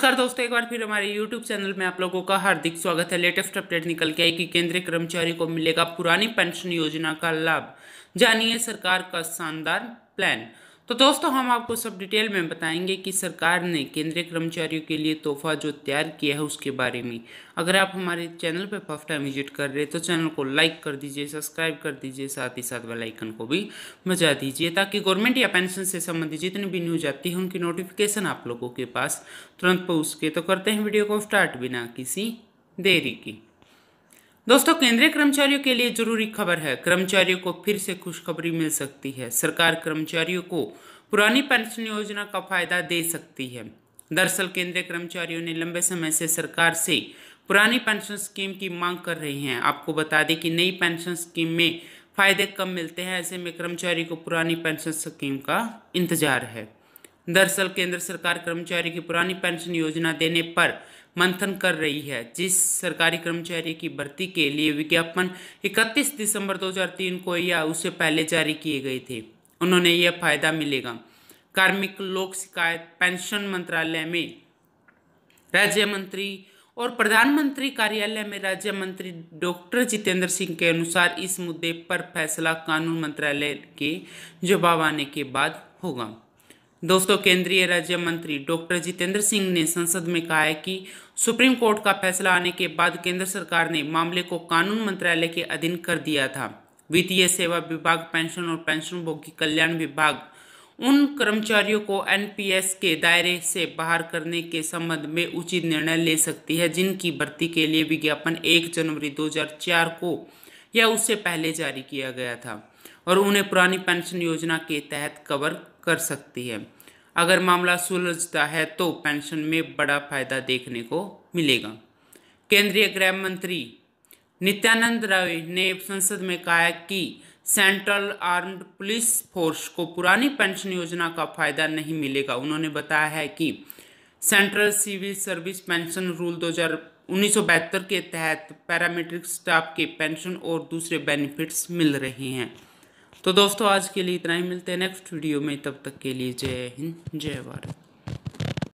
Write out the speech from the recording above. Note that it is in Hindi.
नमस्कार दोस्तों एक बार फिर हमारे YouTube चैनल में आप लोगों का हार्दिक स्वागत है लेटेस्ट अपडेट निकल के आई कि केंद्रीय कर्मचारी को मिलेगा पुरानी पेंशन योजना का लाभ जानिए सरकार का शानदार प्लान तो दोस्तों हम आपको सब डिटेल में बताएंगे कि सरकार ने केंद्रीय कर्मचारियों के लिए तोहफा जो तैयार किया है उसके बारे में अगर आप हमारे चैनल पर फर्स्ट टाइम विजिट कर रहे हैं तो चैनल को लाइक कर दीजिए सब्सक्राइब कर दीजिए साथ ही साथ वाला आइकन को भी बजा दीजिए ताकि गवर्नमेंट या पेंशन से संबंधित जितनी भी न्यूज आती है उनकी नोटिफिकेशन आप लोगों के पास तुरंत पहुँच के तो करते हैं वीडियो को स्टार्ट बिना किसी देरी की दोस्तों केंद्रीय कर्मचारियों के लिए जरूरी खबर है कर्मचारियों को फिर से खुशखबरी मिल सकती है सरकार कर्मचारियों को पुरानी पेंशन योजना का फायदा दे सकती है दरअसल केंद्रीय कर्मचारियों ने लंबे समय से सरकार से पुरानी पेंशन स्कीम की मांग कर रहे हैं आपको बता दें कि नई पेंशन स्कीम में फायदे कम मिलते हैं ऐसे में कर्मचारी को पुरानी पेंशन स्कीम का इंतजार है दरअसल केंद्र सरकार कर्मचारी की पुरानी पेंशन योजना देने पर मंथन कर रही है जिस सरकारी कर्मचारी की भर्ती के लिए विज्ञापन 31 दिसंबर 2003 को या उससे पहले जारी किए गए थे उन्होंने यह फायदा मिलेगा कार्मिक लोक शिकायत पेंशन मंत्रालय में राज्य मंत्री और प्रधानमंत्री कार्यालय में राज्य मंत्री डॉक्टर जितेंद्र सिंह के अनुसार इस मुद्दे पर फैसला कानून मंत्रालय के जवाब आने के बाद होगा दोस्तों केंद्रीय राज्य मंत्री डॉक्टर जितेंद्र सिंह ने संसद में कहा है कि सुप्रीम कोर्ट का फैसला आने के बाद केंद्र सरकार ने मामले को कानून मंत्रालय के अधीन कर दिया था वित्तीय सेवा विभाग पेंशन और पेंशनभोगी कल्याण विभाग उन कर्मचारियों को एनपीएस के दायरे से बाहर करने के संबंध में उचित निर्णय ले सकती है जिनकी भर्ती के लिए विज्ञापन 1 जनवरी 2004 को या उससे पहले जारी किया गया था और उन्हें पुरानी पेंशन योजना के तहत कवर कर सकती है अगर मामला सुलझता है तो पेंशन में बड़ा फायदा देखने को मिलेगा केंद्रीय गृह मंत्री नित्यानंद राय ने संसद में कहा कि सेंट्रल आर्म्ड पुलिस फोर्स को पुरानी पेंशन योजना का फायदा नहीं मिलेगा उन्होंने बताया है कि central civil service pension rule उन्नीस के तहत पैरामेट्रिक स्टाफ के पेंशन और दूसरे बेनिफिट्स मिल रहे हैं तो दोस्तों आज के लिए इतना ही मिलते हैं नेक्स्ट वीडियो में तब तक के लिए जय हिंद जय भारत